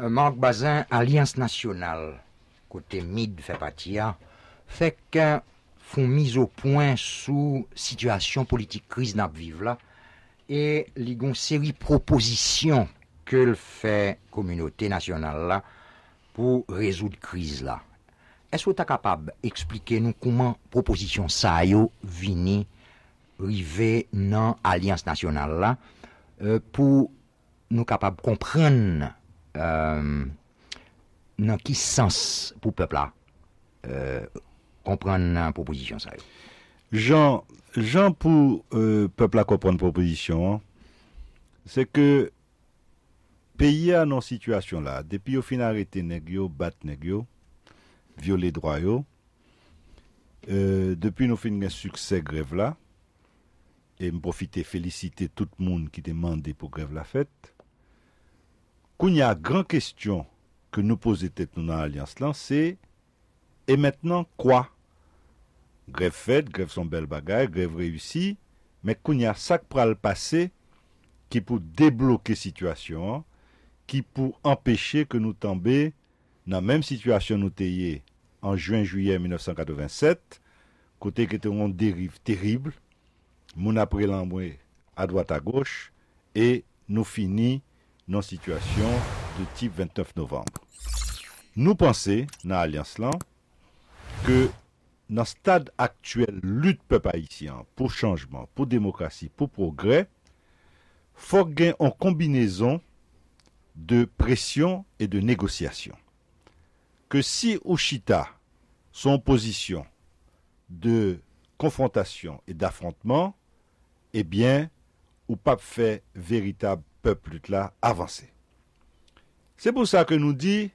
Euh, Mark Bazin, Alians Nasyonal, kote mid fe pati ya, fek foun miz ou poin sou sityasyon politik kriz nap viv la, e ligon seri proposisyon ke l fe komunote nasyonal la pou rezoud kriz la. Es wot a kapab explike nou kouman proposisyon sa yo vini rive nan Alians Nasyonal la euh, pou nou kapab komprenne Euh, nan ki sens pou pepla euh, kompran nan proposisyon sa yo? Jean, Jean pou euh, pepla kompran proposisyon, se ke peye an an situasyon la, depi ou fin a rete negyo, bat negyo, viole droyo, depi nou fin gen sukse grev la, e m profite felisite tout moun ki demande pou grev la fet, Il y a grande question que nous posons tête dans l'Alliance là, c'est et maintenant quoi Grève faite, grève son bel bagarre, grève réussie, mais il y a qui le passé qui pour débloquer situation, qui pour empêcher que nous tombions dans la même situation nous étions en juin-juillet 1987, côté qui était une dérive terrible, mon pris l'embrouille à droite à gauche, et nous finissons nos situation de type 29 novembre. Nous pensons, dans l'Alliance là, que dans le stade actuel lutte peuple haïtien pour changement, pour démocratie, pour progrès, faut gain en combinaison de pression et de négociation. Que si Oshita, son position de confrontation et d'affrontement, eh bien, ou pape fait véritable peuple là avancer. C'est pour ça que nous dit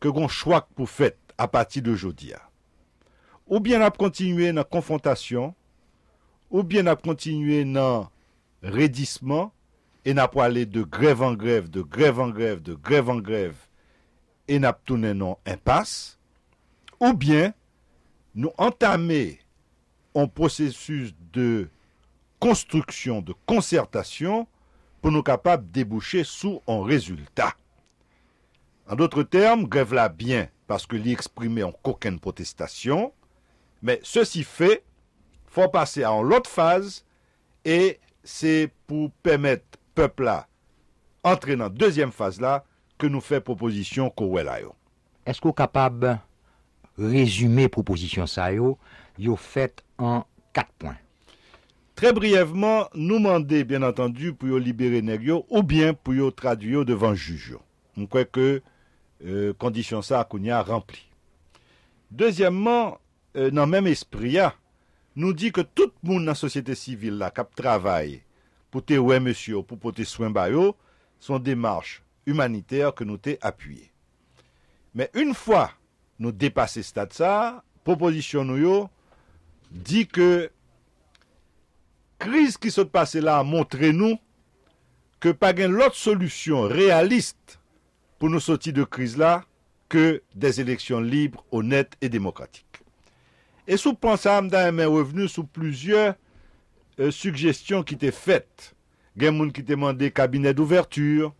que un choix pour faire à partir de hein. Ou bien à continuer dans confrontation, ou bien à continuer dans raidissement, et n'a pas aller de grève en grève, de grève en grève, de grève en grève, et n'a pas tourné non impasse, ou bien nous entamer un processus de construction, de concertation pour nous capables de déboucher sous un résultat. En d'autres termes, grève là bien parce que l'y en coquine protestation, mais ceci fait, faut passer à l'autre phase et c'est pour permettre peuple là dans deuxième phase là que nous fait proposition Kowelayo. Est-ce qu'on est capable de résumer proposition Sayo, yo, fait en quatre points Très brièvement, nous demandons bien entendu, pour libérer Negio ou bien pour traduire devant juge. On croit que euh, condition ça a rempli. Deuxièmement, euh, dans le même esprit, hein, nous dit que tout le monde dans la société civile qui travaille pour te ouais, monsieur, pour porter soin yo, sont démarche humanitaires que nous t'ai appuyé. Mais une fois nous dépassé ce stade ça, proposition nous dit que kriz ki sot passe la a montre nou ke pa gen lout solusyon realist pou nou soti de kriz la ke des eleksyon libre, honet et demokratik. E sou pansam da mè revenu sou plouzyon euh, sugestyon ki te fet gen moun ki te mande kabinet d'ouverture,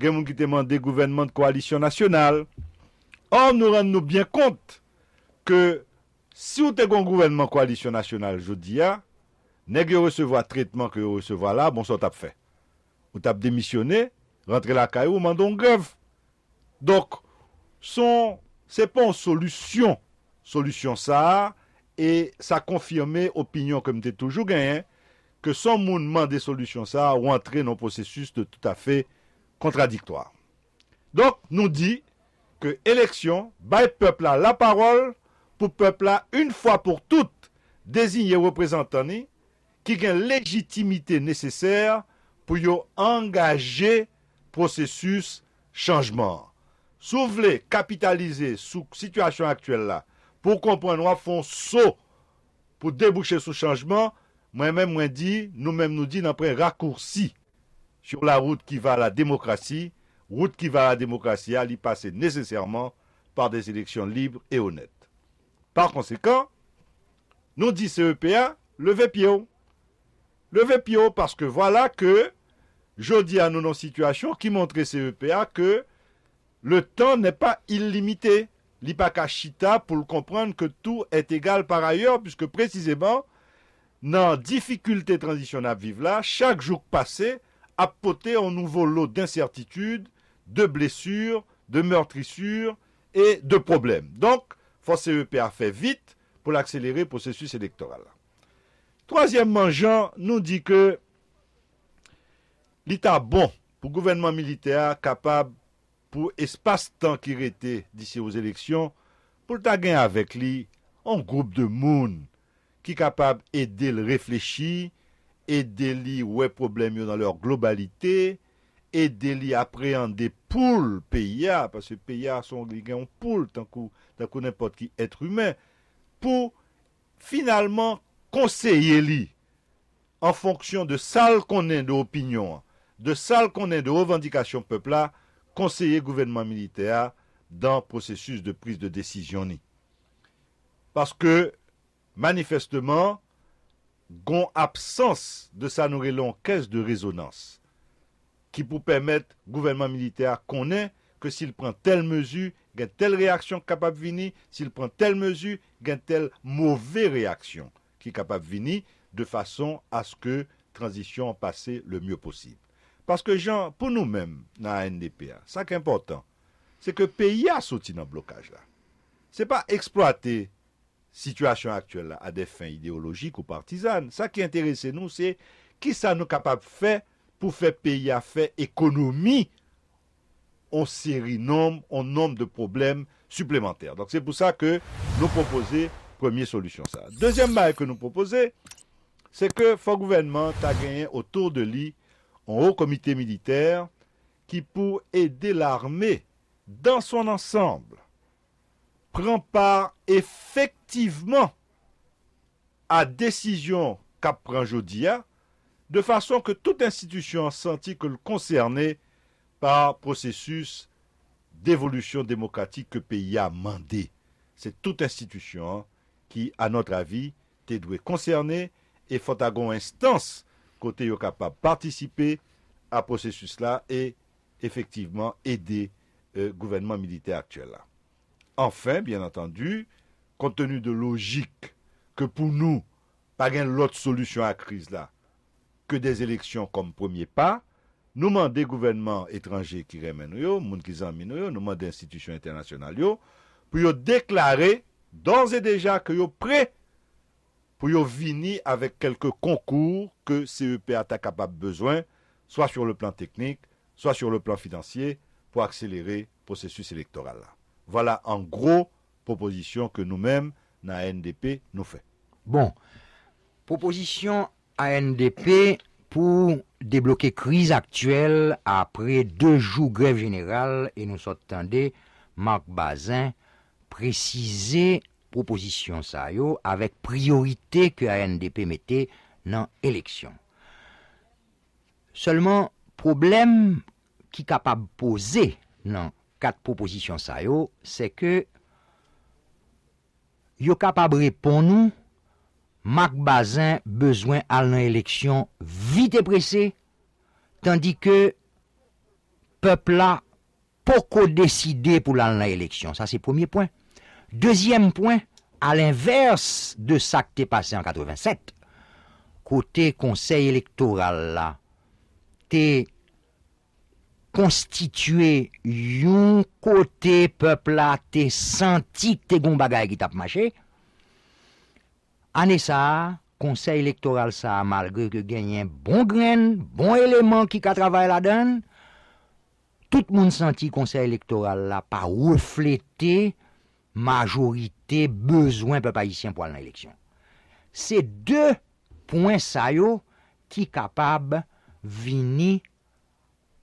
gen moun ki te mande gouvernement koalisyon nasyonal or nou ren nou bien kont ke si ou te goun gouvernement koalisyon nasyonal jodi ya Nèg yo recevoir traitement que yo recevoir là, bon ça t'a fait. Ou t'a démissionné, rentrer la caille ou mandon grève. Donc ce n'est pas une solution. Solution ça et ça confirme opinion comme t'es toujours gagné hein, que son monde des solutions ça ou entrer dans un processus tout à fait contradictoire. Donc nous dit que élection, by peuple à la parole, pour peuple là une fois pour toutes, désigner représentant ki gen legitimite neseser pou yo angaje prosesus chanjman. Sou vle kapitalize sou situasyon aktuel la, pou kompon wafon so, pou deboucher sou chanjman, mwen mwen mwen di, nou mwen nou di nan pre rakoursi sou la route ki va la demokrasi, route ki va la demokrasi a li pase neseserman par de seleksyon libre e honet. Par konsekant, nou di CEPEA leve piye ou, Levez Pio parce que voilà que je dis à nous nos situations qui montrait CEPA e que le temps n'est pas illimité. Chita pour comprendre que tout est égal par ailleurs, puisque précisément, dans difficulté transitionnables, à vivre là, chaque jour passé, a poté un nouveau lot d'incertitudes, de blessures, de meurtrissures et de problèmes. Donc, force CEPA fait vite pour accélérer le processus électoral. Troasyemman jan nou di ke li ta bon pou gouvennman militea kapab pou espas tan ki rete disi ouz eleksyon pou ta gen avèk li an goup de moun ki kapab edel reflechi edel li ouè problem yo nan lor globalite edel li aprean de poule peya, parce peya son gen poule, tankou n'importe ki etre humen pou finalman conseiller lui en fonction de ça qu'on est d'opinion, de ça qu'on est de revendication peuple conseiller gouvernement militaire dans le processus de prise de décision Parce que manifestement, gon absence de sa nourrir caisse de résonance qui pour permettre gouvernement militaire qu'on est que s'il prend telle mesure, il y a telle réaction capable de venir, s'il prend telle mesure, il y a telle mauvaise réaction qui est capable de venir de façon à ce que transition passe le mieux possible. Parce que, Jean, pour nous-mêmes, dans la NDPA, ça qui est important, c'est que le pays a sauté dans le blocage Ce n'est pas exploiter la situation actuelle à des fins idéologiques ou partisanes. Ce qui intéresse nous, c'est qui ça nous capable de faire pour faire pays à faire économie en série nombre, en nombre de problèmes supplémentaires. Donc c'est pour ça que nous proposons Première solution, ça. Deuxième maille que nous proposons, c'est que le gouvernement a gagné autour de lui un haut comité militaire qui, pour aider l'armée dans son ensemble, prend part effectivement à décision qu'apprend Jodia, hein, de façon que toute institution senti que le concerné par processus d'évolution démocratique que pays a mandé. C'est toute institution hein, ki a notre avi te dwe konserne e font agon instans kote yo kapab partisipe a posesus la e efektiveman ede euh, gouvenman milite aktuel la. Enfen, bien atendu, kontenu de logik ke pou nou, pa gen lot solusyon a kriz la, ke dez eleksyon kom premier pa, nouman de gouvenman etranje ki remen yo, moun ki zanmen yo, nouman de institusyon internasyonal yo, pou yo deklare d'ores et déjà que yo prêt pour yo venir avec quelques concours que CEP a capable besoin, soit sur le plan technique, soit sur le plan financier, pour accélérer le processus électoral. Voilà en gros proposition que nous-mêmes, la NDP, nous faisons. Bon, proposition à NDP pour débloquer crise actuelle après deux jours grève générale et nous entendez Marc Bazin, prezise proposisyon sa yo avek priorite ke a NDP mette nan eleksyon. Seleman, problem ki kapab pose nan 4 proposisyon sa yo, se ke yo kapab repon nou, Mark Bazin bezwen al nan eleksyon vite presse, tandi ke pepla poko deside pou al nan eleksyon. Sa se premier point. Deuxième point, à l'inverse de ça qui s'est passé en 87, côté conseil électoral là, t'es constitué yon côté peuple là, t'es senti que t'es bon bagay qui t'a marché. Année ça, conseil électoral ça, malgré que gagne un bon grain, bon élément qui a travaillé là-dedans, tout le monde senti conseil électoral là, pas reflété majorité besoin peuple haïtien pour aller l'élection. C'est deux points ça qui de venir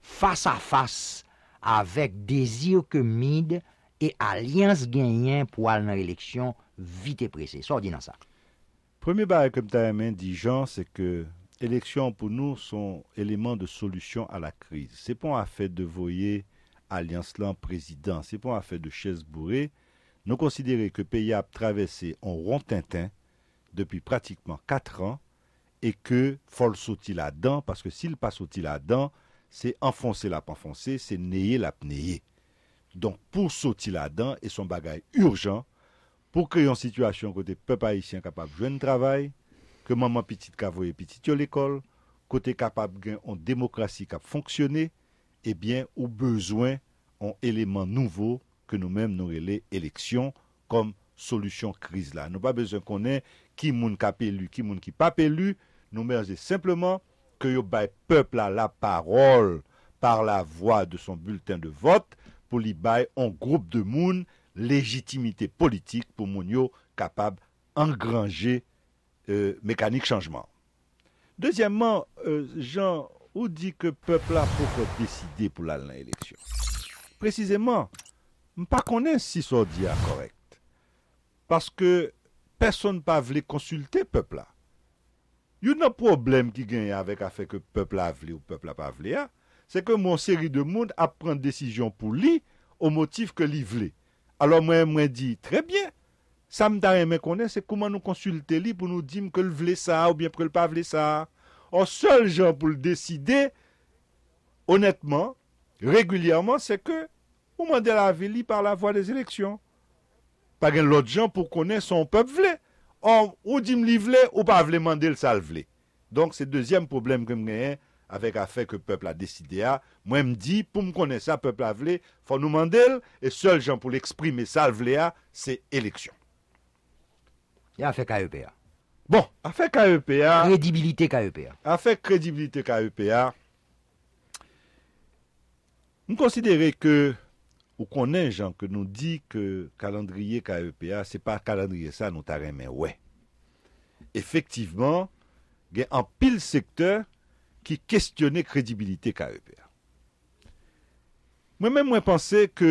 face à face avec désir que MID et alliance gagnant pour aller dans l'élection vite et pressé. Ça, dans ça. Premier bail comme tu as Jean, c'est que l'élection pour nous sont éléments de solution à la crise. C'est pas un affaire de voyer alliance là président, c'est pas un affaire de chaises bourrées nous considérons que pays a traversé un rond tintin depuis pratiquement 4 ans et que faut sauter là-dedans parce que s'il pas sauter là-dedans, c'est enfoncer la enfoncé c'est nayer la pneyer. Donc pour sauter là-dedans et son bagage urgent pour créer une situation côté peuple haïtien capable de jouer travail, que maman petite ka petit petite à l'école, côté capable gain une démocratie qui fonctionner, eh bien, au besoin, en élément nouveau ke nou men nou rele eleksyon kom solusyon kriz la. Nou pa bezon konen ki moun ka pelu, ki moun ki pa pelu, nou men zè simplement ke yo bay pepl a la parol par la vwa de son bulten de vot pou li bay an groub de moun lejitimite politik pou moun yo kapab angranje euh, mekanik chanjman. Dezyèmman, euh, jan, ou di ke pepl a poko deside pou lal la eleksyon? Prezizèmman, M pa konen si so di a korekt. Paske person pa vle konsulte pepla. Yon nan problem ki genye avèk afe ke pepla vle ou pepla pa vle a, se ke moun seri de moun apren desijon pou li, o motif ke li vle. Alo mwen mwen di, trebyen, sa mtare mwen konen, se kouman nou konsulte li pou nou dim ke l vle sa ou byen pou l pa vle sa. O sol jan pou l deside, honetman, regulyaman, se ke Ou mandel aveli par la voie des eleksyon? Par gen l'ot jan pou konen son pep vle. Or, ou di m li vle, ou pa vle mandel sal vle. Donk, se dezyem problem ke m genyen, avek afe ke pep la deside a, mwen m di, pou m konen sa pep la vle, fon nou mandel, e sol jan pou l'eksprime sal vle a, se eleksyon. Ya afe KEPA. Bon, afe KEPA... Kredibilite KEPA. Afe kredibilite KEPA, m konsidere ke... Ou konen jan ke nou di ke kalandriye KEPA, se pa kalandriye sa nou tarè men wè. Efektiveman, gen an pil sektor ki kestyone kredibilite KEPA. Mwen mwen mwen panse ke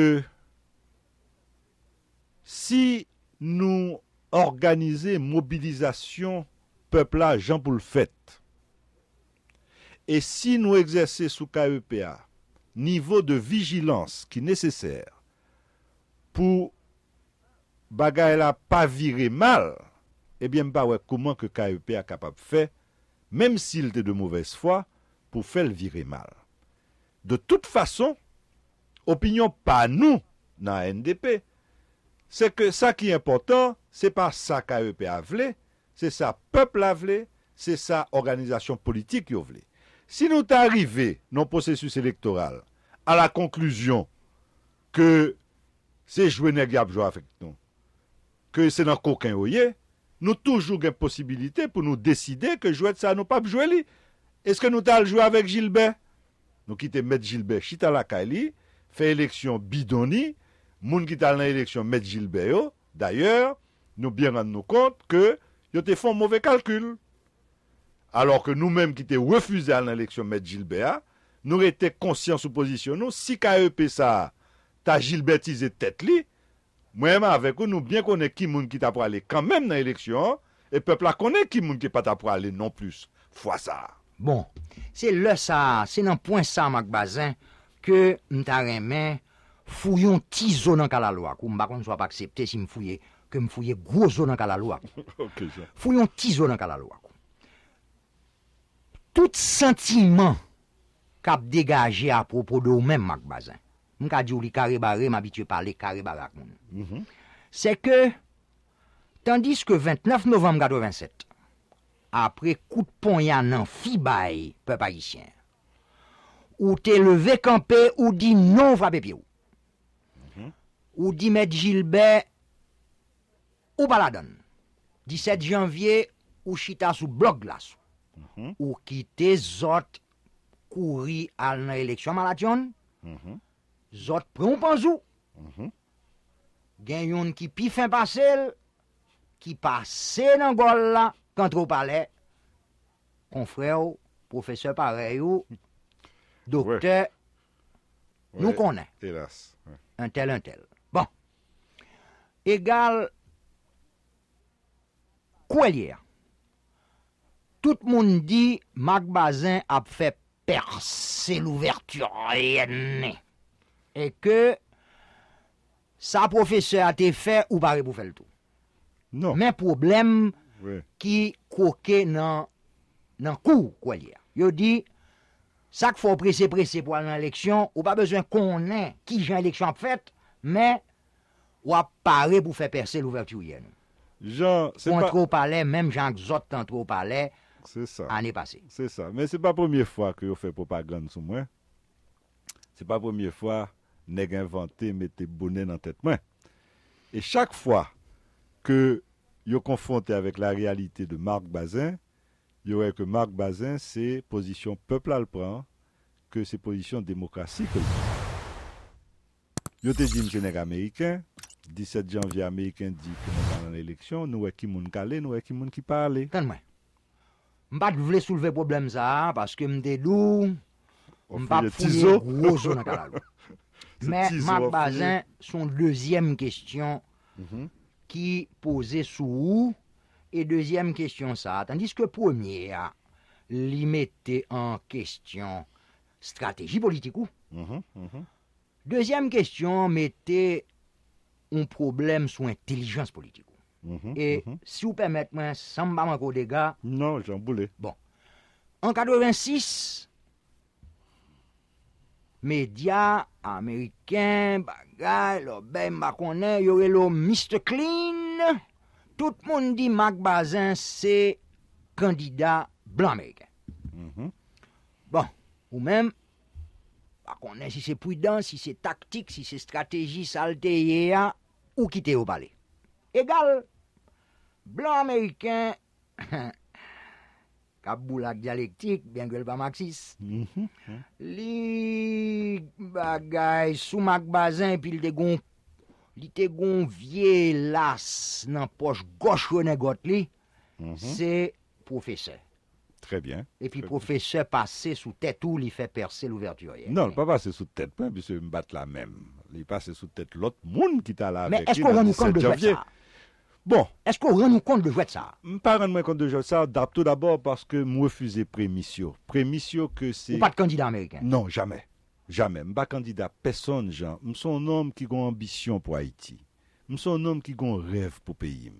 si nou organize mobilizasyon pepla jan pou l'fèt, e si nou exerse sou KEPA nivou de vigilans ki neseser pou bagay la pa vire mal, ebyen eh ba wè kouman ke KEP a kapap fè, mèm sil te de mouvès fwa pou fè l vire mal. De tout fason, opinyon pa nou nan NDP, se ke sa ki important, se pa sa KEP a vle, se sa pepl a vle, se sa organizasyon politik yo vle. Si nou ta arrive nan prosesus elektoral a la konkluzyon ke se jwene gap jwa afek ton, ke se nan koken oye, nou toujou gen posibilite pou nou deside ke jwete sa nou pap jweli. Eske nou tal jwavek jilbe? Nou kite met jilbe chitala ka li, fe eleksyon bidoni, moun kite al nan eleksyon met jilbe yo. D'ayor, nou bien rande nou kont ke yo te fon mouve kalkul. alor ke nou menm ki te refuze al nan leksyon mèd Gilbert, nou rete konsyans ou pozisyon nou, si ka e pe sa ta Gilbertize tèt li, mwen menm avèk ou nou bien konè ki moun ki ta pralè kan menm nan leksyon, e pepla konè ki moun ki pa ta pralè non plus, fwa sa. Bon, se lè sa, se nan pwen sa, magbazan, ke mta remè, fuyon ti zonan kalalwa, kou mbakon sou ap akseptè si mfuyè, ke mfuyè gwo zonan kalalwa, fuyon ti zonan kalalwa. tout sentimen kap degaje apropo de ou men magbazan. Mwen ka di ou li karebare, m'abitye pale karebare ak moun. Mm-hmm. Se ke, tandis ke 29 novem 1927, apre koutpon yan nan fibaye pe pa isyen, ou te leve kampe ou di non vrap epi ou. Mm-hmm. Ou di met jilbe ou baladon. 17 janvye, ou chita sou blok glasou. Mhm. Ou ki te zot kouri al nan eleksyon malatyon mhm. Zot proun pan zou mhm. Gen yon ki pi fin pasel Ki pase nan gol la Kantro pale Kon fre ou profeseur pare ou Dokte nou konen Un tel un tel Bon Egal Kou el yer tout le monde dit Marc Bazin a fait percer l'ouverture et que sa professeur a été fait ou pas pour faire le tout. Non. Mais problème qui coquait dans le cours quoi il Il dit ça qu'il faut presser presser pour aller l'élection ou pas besoin qu'on ait qui j'ai l'élection en fait mais ou paré pour faire percer l'ouverture. Jean, c'est pas... trop palais, même Jean Zot trop au palais, c'est ça. Année passée. C'est ça. Mais c'est pas la première fois que vous fait propagande sur moi. C'est pas la première fois que inventé mettez bonnet dans tête moi. Et chaque fois que vous confronté avec la réalité de Marc Bazin, vous voyez que Marc Bazin, c'est position peuple à le que c'est position démocratie que Yo te di mse américain, le 17 janvier, l'Américain dit que nous sommes une élection, nous e qui moun kale, nous e ki moun Mpa vle problème problem ça que que dou, mpa fouye gwo zo nan kalalou. Mais Marc Bazin, son deuxième question mhm. qui posait sous où, et deuxième question ça, tandis que première, ah, elle en question stratégie politique ou. Mhm, mhm. Deuxième question mettait un problème sur intelligence politique. E si ou permette mwen, san mbaman kou dega... Nan, san boulé. Bon. En 1986, media, Ameriken, bagay, lò bem bakonè, yore lò Mr. Clean, tout moun di Mac Bazin, se kandida blan Ameriken. Mhm. Bon. Ou mèm, bakonè si se pridan, si se taktik, si se strategi salteyea, ou kite ou bale. Egal, Blan Ameriken, kaboulak dialektik, benguel pa Maxis, mm-hmm. li bagay soumak bazen, pi li tegon vie las nan poche goch rene got li, mm-hmm. se profese. Tre bien. E pi profese pase sou tete ou li fe perse l'ouverture. Non, pa pase sou tete, pa se mbate la men. Li pase sou tete lot moun ki ta la avek. Mais est-ce que l'on nous compte de fait ça? Bon, esko ou ren nou kont de jouet sa? Par ren nou kont de jouet sa, dap tout d'abord paske mou refuze premisio. Premisio ke se... Ou pa de kandida Amerikan? Non, jamen. Jamen. Mba kandida peson jan. Mson nom ki kon ambisyon pou Haiti. Mson nom ki kon rev pou peyim.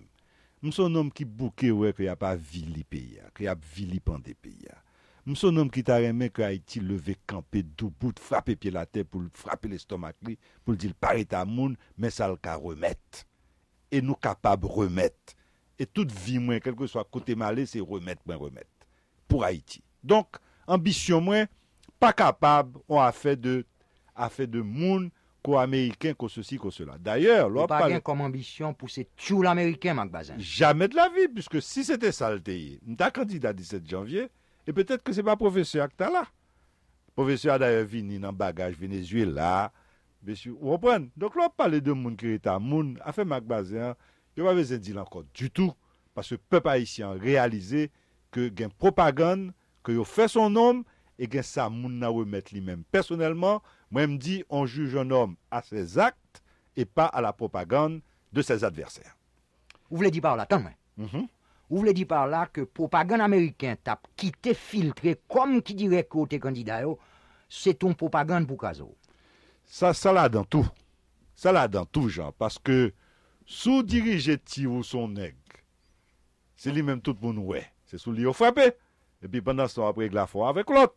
Mson nom ki bouke we kwe ap avili peya. Kwe ap avili pande peya. Mson nom ki ta remen kwe Haiti leve kampe dou bout frape pie la te pou frape l'estomak li pou di l'pare ta moun men sal ka remet. et nous capables de remettre. Et toute vie, moins, quel que soit côté malais, c'est remettre, moins remettre. Pour Haïti. Donc, ambition, moins, pas capable, on a fait de, a fait de monde, qu'aux Américains, qu'aux ceci, qu'aux cela. D'ailleurs, l'on pas parle... comme ambition pour ces tout l'Américain, Mac Bazin. Jamais de la vie, puisque si c'était ça le pays, candidat 17 janvier, et peut-être que c'est pas professeur Actala. là. Professeur a d'ailleurs vini dans bagage Venezuela, Besi ou repren, donk lò pa le de moun kireta, moun afe magbazen, yo pa vezen di lankon du tout, pas se pe pa isyan realize ke gen propagand, ke yo fe son nom, e gen sa moun na we met li men personelman, mwen mdi, on juje un nom a se zakt, e pa a la propagand de se zadverser. Ou vle di par la, tan mwen, ou vle di par la ke propagand Ameriken tap ki te filtre, kom ki dire kote kandida yo, se ton propagand pou kazo. Sa la dan tou, sa la dan tou jan, paske sou dirije ti ou son neg, se li menm tout moun wè, se sou li ou frapè, epi pandan son apre glafon avèk lòt.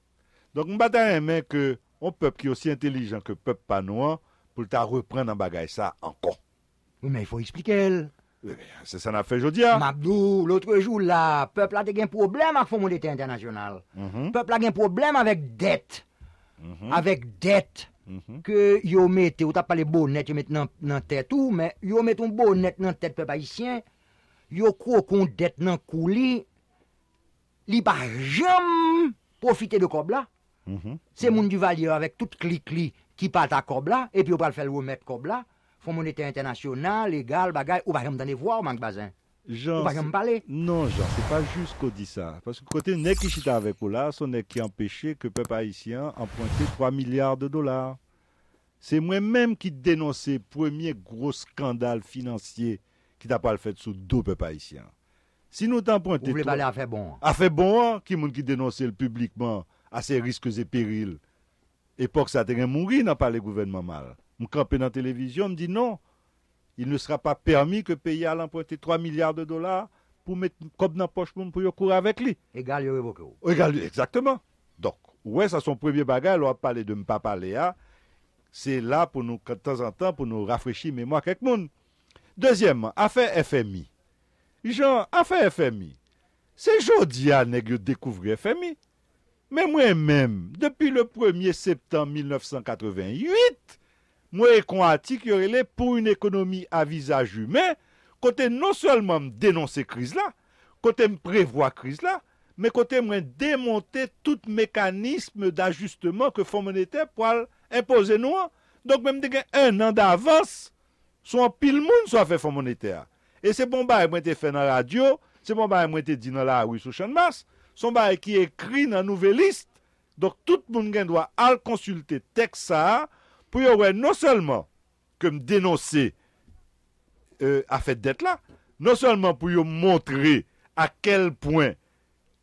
Donk mbata en men ke, ou pèp ki osi intelijan ke pèp panouan, pou lta repren nan bagay sa ankon. Mè, mè, fò y explike el. Mè, mè, se san ap fè jodi an. Mabdou, loutre jou la, pèp la te gen problem ak fò moun etè international. Pèp la gen problem avèk dete. Avèk dete. Ke mhm. yo mette, ou tap pale bonet yo mette nan tet ou, men yo mette un bonet nan tet pe pa isyen, yo kwo kon det nan kou li, li pa jem profite de kob la. Mhm. Se moun di valye avèk tout klik li ki pata kob la, epi yo pal fel womet kob la, fon monete internasyonal, legal, bagay, ou pa jem dan e vwa ou mank bazen. Jean, Non, Jean, c'est pas juste qu'on dit ça. Parce que côté n'est qui chita avec là, son n'est qui empêché que le peuple haïtien empruntait 3 milliards de dollars. C'est moi-même qui dénonçais le premier gros scandale financier qui n'a pas le fait sous deux peuple haïtien. Si nous t'empruntons. Vous voulez parler à fait bon. À fait bon, hein, qui monde qui dénonçait publiquement à ces risques et périls. Et pour que ça a mourir n'a pas le gouvernement mal. Je dans la télévision, je me dis non, il ne sera pas permis que le pays a emprunté 3 milliards de dollars pour mettre comme dans la poche pour courir avec lui. Égal, il révoque. Égal, exactement. Donc, ouais, ça son premier bagage, On va parler de ne pas C'est là pour nous, de temps en temps, pour nous rafraîchir mémoire quelque monde. Deuxièmement, affaire FMI. Jean, affaire FMI. C'est jodi à hein, découvrir FMI. Mais moi-même, depuis le 1er septembre 1988, Mwen e kon ati ki yorele pou yon ekonomi avizaj yume, kote non selman m denonse kriz la, kote m prevoa kriz la, me kote mwen demonte tout mekanisme d'ajustman ke fon moneter pou al impose nou an. Donk mwen m deke, an nan davans, son pil moun sou afe fon moneter. E se bon ba, mwen te fè nan radio, se bon ba, mwen te dinan la awi sou chanmas, son ba, ki ekri nan nouve list, donk tout moun gen doa al konsulte teksa an, pou yo wè non selman ke m denonse euh, a fèd dèt la, non selman pou yo montré a kel poin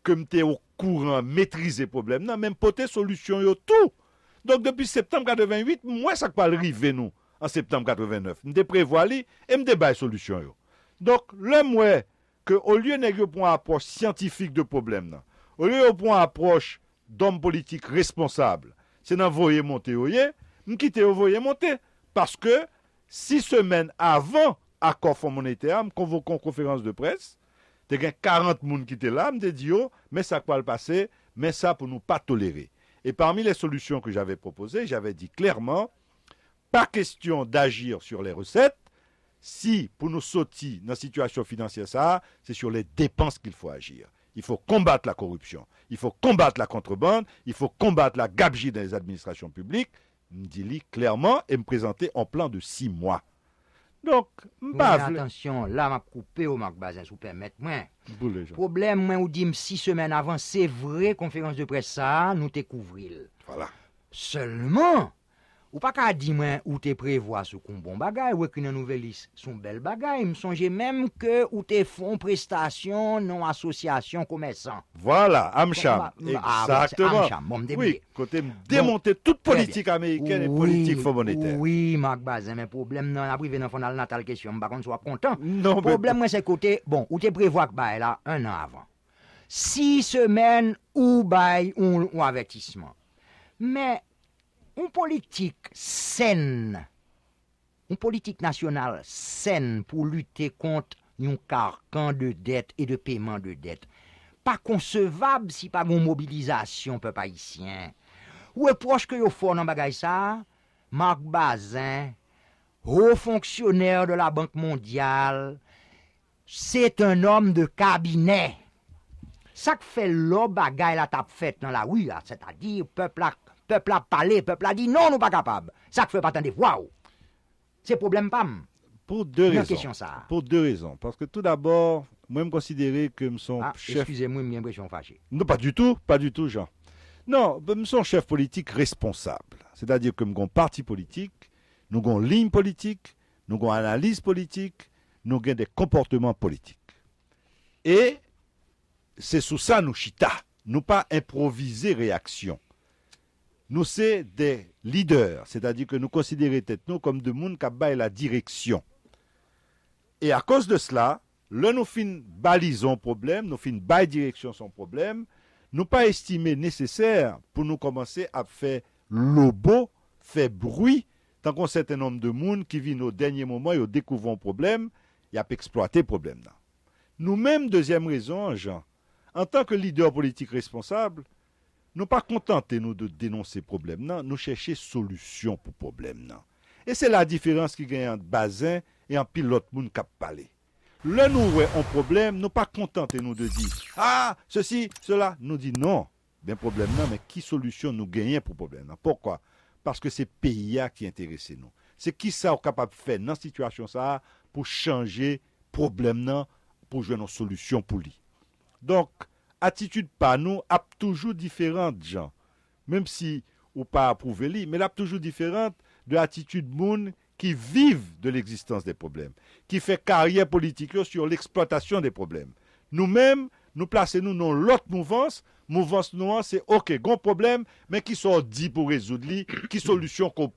ke m tè yo kouran mètrize problem nan, mèm potè solusyon yo tout. Donk depi septem 88, m wè sak pal ri vè nou an septem 89. M dè prevo ali, e m dè bay solusyon yo. Donk lè m wè ke o lye nèk yo pou an aproche scientifique de problem nan, o lye yo pou an aproche d'om politik responsable, se nan voye monte yo yè, m vous voyez monter, parce que six semaines avant à fonds monétaire a, convoque une conférence de presse, y a 40 moun étaient l'âme nous te mais ça quoi ça va le passer, mais ça pour nous pas tolérer. Et parmi les solutions que j'avais proposées, j'avais dit clairement, pas question d'agir sur les recettes, si pour nous sortir dans la situation financière, ça, c'est sur les dépenses qu'il faut agir. Il faut combattre la corruption, il faut combattre la contrebande, il faut combattre la gabegie dans les administrations publiques, me dit clairement et me présenter en plan de six mois. Donc, attention, là, m'a coupé au Marc Bazin, vous permettez-moi. Problème, moi, ou dit six semaines avant, c'est vrai, conférence de presse, ça, nous t'écouvrir. Voilà. Seulement, ou pas qu'à dire moi ou t'es prévoit ce qu'on bon bagay ou écrit une nouvelle liste son bel bagay, me songez même que ou t'es font prestation non association commerçant. Voilà, Amcham. Bah, bah, ah, Exactement. oui, côté démonter toute politique américaine et politique fonds monétaire. Oui, Marc Bazin, mais problème non la privé dans fondal natal question, par bah, contre soit content. Non, problème moi c'est côté bon, ou t'es prévoit que bah là un an avant. Six semaines ou bail ou avertissement. Mais Un politik senn, un politik nasyonal senn pou lute kont yon karkan de det e de peman de det. Pa konsevab si pa moun mobilizasyon, pe pa isyen. Ou e proche ki yo fò nan bagay sa, Marc Bazin, ou fonksyoner de la Banke Mondial, se et un om de kabinet. Sa ke fè lò bagay la tap fèt nan la wia, se ta di, ou pe plak Peuple a parlé, peuple a dit non, nous pas capables. Ça ne fait pas attendre. Waouh. C'est problème pas, Pour deux raisons. Ça. Pour deux raisons. Parce que tout d'abord, moi, je me considérer que je suis ah, Excusez-moi, j'ai l'impression fâché. Non, pas du tout, pas du tout, Jean. Non, je suis chef politique responsable. C'est-à-dire que nous avons parti politique, nous avons ligne politique, nous avons analyse politique, nous avons des comportements politiques. Et c'est sous ça nous chita. Nous pas improviser réaction nous sommes des leaders, c'est-à-dire que nous considérons tête nous comme de gens qui ont la direction. Et à cause de cela, le nous fin balisons problème, nous fin bail direction son problème, nous pas estimé nécessaire pour nous commencer à faire lobo, faire bruit, tant qu'on un homme de monde qui vit au dernier moment et au découvre problème, et a exploiter le problème. Nous-mêmes, deuxième raison, Jean, en tant que leader politique responsable, nous pas contenter nous de dénoncer problème, non, nous chercher solution pour problème, non. Et c'est la différence qui gagne entre Bazin et un pilote moun cap parler. Le nous avons un problème, nous pas contenter nous de dire ah ceci cela, nous dit non, bien problème non, mais qui solution nous gagnons pour problème non? Pourquoi? Parce que c'est PIA qui intéresse nous. C'est qui ça est capable de faire dans cette situation ça pour changer problème non, pour jouer nos solution pour lui. Donc attitude pas nous a toujours différente gens même si ou pas approuvé lui mais l'a toujours différente de l'attitude moon qui vivent de l'existence des problèmes qui fait carrière politique sur l'exploitation des problèmes nous-mêmes nous placer nous dans l'autre mouvance mouvance noire c'est OK grand problème mais qui sont dit pour résoudre qui solution qu'on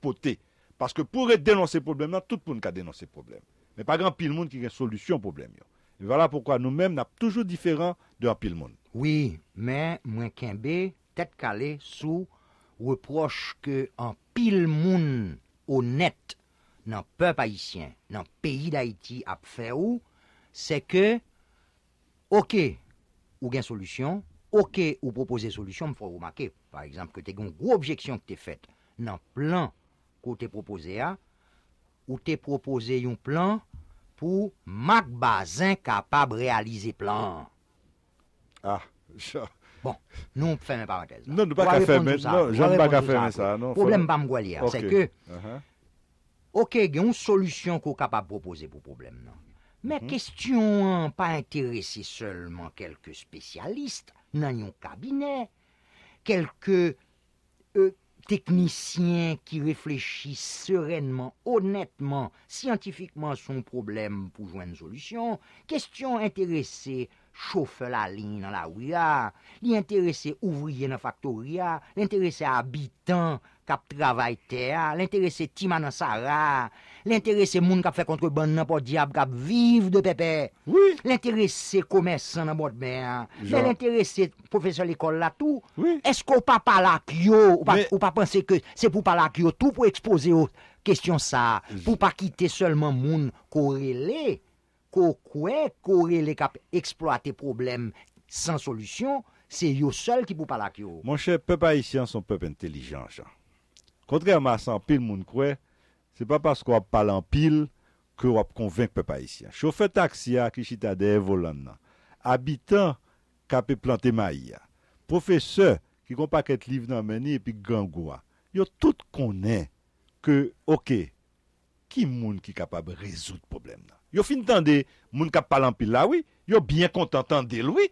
parce que pour dénoncer problème là tout le monde a dénoncé problème mais pas grand pile monde qui a une solution problème et voilà pourquoi nous-mêmes, nous sommes toujours différents de pile monde. Oui, men, mwen kenbe, tèt kale sou reproche ke an pil moun honèt nan pèp Haitien, nan peyi d'Haiti ap fè ou, se ke, ok, ou gen solusyon, ok, ou propose solusyon, m'fwa wou make, par exemple, ke te gon gro objeksyon ke te fèt nan plan ko te propose a, ou te propose yon plan pou mak bazen kapab realize plan. Ah, ça. Bon, nous faisons une parenthèse. Non, nous pas fermer ça. pas fermer ça. Le problème pas me c'est que uh-huh. OK, il y a une solution qu'on est capable de proposer pour le problème. Mais mm-hmm. question hein, pas intéresser seulement quelques spécialistes dans un cabinet, quelques euh, techniciens qui réfléchissent sereinement, honnêtement, scientifiquement son problème pour joindre une solution. Question intéressée chauffeur la ligne dans la rue, ah. l'intérêt ouvrier dans la ah. l'intéressé l'intérêt habitant qui travaille terre, ah. l'intéressé timan Tima dans Sara, qui fait contre bonne n'importe diable qui de pépé, oui. commerçant dans bord de mer, l'intéressé professeur l'école là tout. Est-ce qu'on pas parler avec ou pas penser que c'est pour parler quio tout pour exposer aux questions ça, pour pas quitter seulement monde corrélé Ko kwe kore le kap eksploate problem san solusyon, se yo sel ki pou palak yo. Mon chè, pep aisyan son pep entelijan, jan. Kontreman san pil moun kwe, se pa pask wap palan pil, ke wap konvenk pep aisyan. Choufe taksia ki chitade volan nan. Abitan kap plantemay ya. Profeseur ki kompak et liv nan meni epi gangwa. Yo tout konen ke okey, Kim moun ki kapab rezout problem nan? Yo fin tende, moun kap palan pil la, oui. Yo bien kontantan del, oui.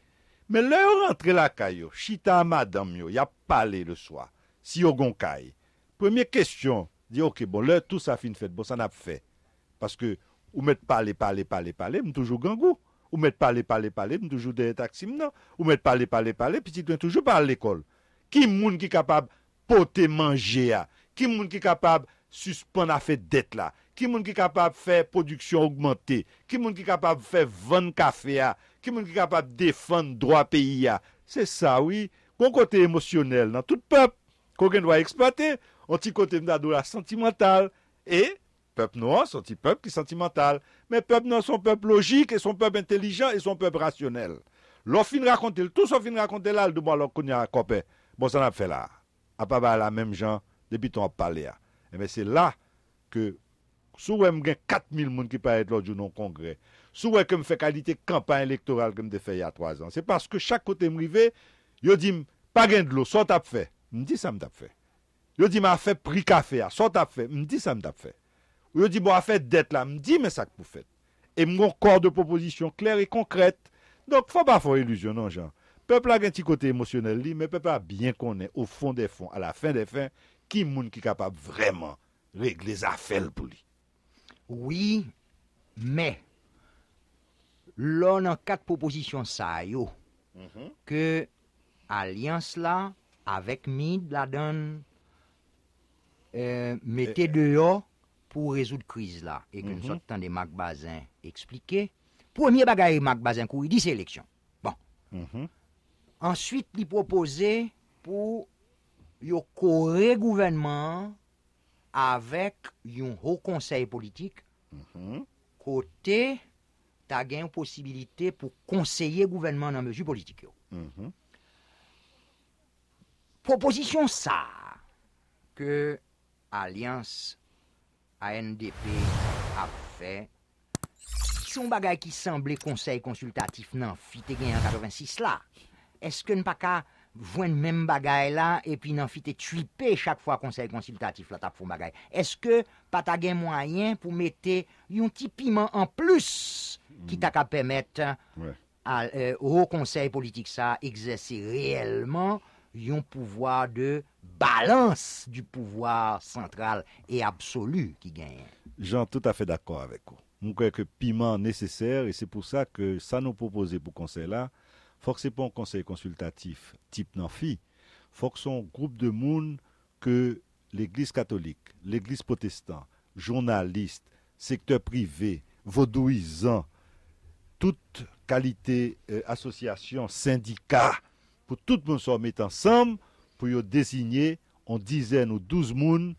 Men lè yon rentre la kay yo, chita amadam yo, yon pale le swa, si yon gon kay. Premye kestyon, di ok, bon lè, tout sa fin fed, bon sa nap fed. Paske, ou met pale, pale, pale, pale, mwen toujou gangou. Ou met pale, pale, pale, pale, mwen toujou detaksim nan. Ou met pale, pale, pale, pale, pis si kwen toujou pale l'ekol. Kim moun ki kapab pote manje a? Kim moun ki kapab suspon a fed det la? Qui monde qui capable de faire production augmentée? Qui monde qui capable de faire vendre café? Qui monde qui capable de défendre droit pays? C'est ça, oui. Bon côté émotionnel dans tout peuple, qu'on doit exploiter. Un petit côté de la sentimental. Et, peuple noir, son petit peuple qui est sentimental. Mais peuple noir, son peuple logique, et son peuple intelligent, et son peuple rationnel. L'offre raconter, tout ça fin raconter là, le moi qu'on qu'on a copé. Bon, ça n'a fait là. À pas la même gens, depuis ton parlé. Mais hein. eh c'est là que souwe vous avez 4000 personnes qui peuvent de l'ordre du non-congrès souwe il y a qualité de campagne électorale comme j'ai fait il y a 3 ans C'est parce que chaque côté m'a Yo Je dis pas de l'eau, sort c'est fait Je dis ça c'est fait Je dis fait fait café, ça à fait Je dis ça m'a fait Je dis bon ça fait dette là, je dis mais ça vous fait Et mon corps de proposition claire et concrète Donc faut pas faire illusionner non, gens peuple a un petit côté émotionnel Mais le peuple a bien connu au fond des fonds à la fin des fins Qui est capable vraiment régler les affaires pour lui Oui, mais, l'on a quatre propositions sa yo, mm-hmm. que alliance la, avec Mide, la donne, euh, mette eh, eh. de yo, pou rezout kriz la, et que nous mm-hmm. attendez Marc Bazin expliquer. Premier bagay Marc Bazin, kou y dit sélection. Bon, mm-hmm. ensuite, li propose pou yo kore gouvernement Avèk yon ho konsey politik, mhm. kote ta gen yon posibilite pou konseye gouvenman nan meju politik yo. Mhm. Proposisyon sa, ke alians ANDP ap fè, son bagay ki semb le konsey konsultatif nan fit e gen yon 86 la, eske n pa ka... jwen mèm bagay la, epi nan fite tuipe chak fwa konsey konsiltatif la tap fwo bagay. Eske pa ta gen mwayen pou mette yon ti piment an plus ki ta ka pemet euh, au konsey politik sa, egzesey reyelman yon pouvoi de balans du pouvoi central e absolu ki gen. Jan tout afe d'akon avek ou. Mwen kwek piment neseser, e se pou sa ke sa nou propose pou konsey la, un conseil consultatif type NANFI. type soit un groupe de monde que l'église catholique, l'église protestante, journalistes, secteur privé, vaudouisant, toute qualité euh, association syndicats, pour toutes tout monde son ensemble ensemble pour pour désigner en dizaine ou douze moun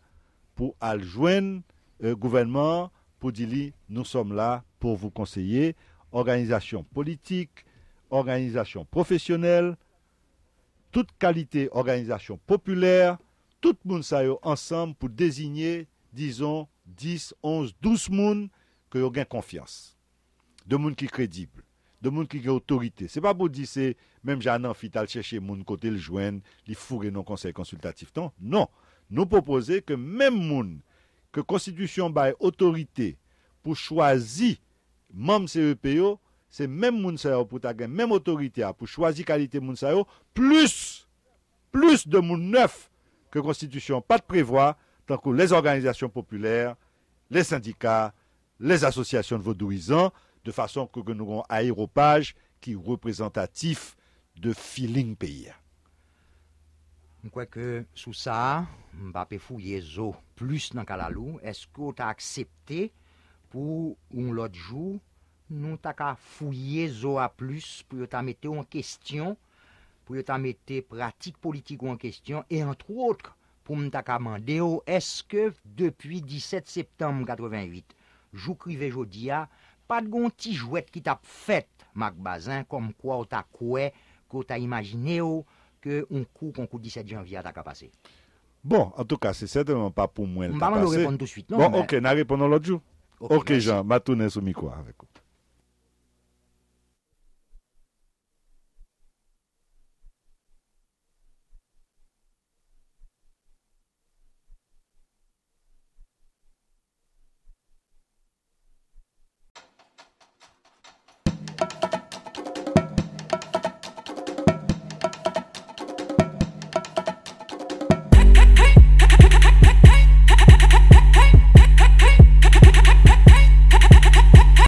pour joindre le euh, gouvernement pour dire sommes nous sommes là vous conseiller, organisation politique. organizasyon profesyonel, tout kalite organizasyon populer, tout moun sa yo ansam pou dezigne dizon 10, 11, 12 moun ke yo gen konfians. De moun ki kredible, de moun ki ge otorite. Se pa pou dise mem janan fital cheshe moun kote ljwen li fougen nou konsey konsultatif. Non, non. nou popose ke mem moun ke konstitusyon bay otorite pou chwazi mam CEPO Se menm moun sa yo pou ta gen menm otorite a pou chwazi kalite moun sa yo plus, plus de moun neuf ke konstitusyon pat prevoa tan ko les organizasyon populer, les syndikar, les asosyasyon vodouizan de fason ko genouron a eropaj ki reprezentatif de filin peye. Kwa ke sou sa, mba pe fou ye zo plus nan kalalou, esko ta aksepte pou un lot jou Nou tak a fouye zo a plus pou yo ta mette ou an kestyon, pou yo ta mette pratik politik ou an kestyon, e antrou otk pou nou tak a mande ou eske depuy 17 septem 88, jou krive jodi a, pad goun ti jwet ki tap fet, Mac Bazin, kom kwa ou ta kwe, kwa ou ta imajine ou, ke un kou kon kou 17 janvye a tak a pase. Bon, an tou ka, se sèdèman pa pou mwen tak a pase. Bon, ok, nan repon nou lot jou. Ok, jan, ma toune sou mi kwa, re kou.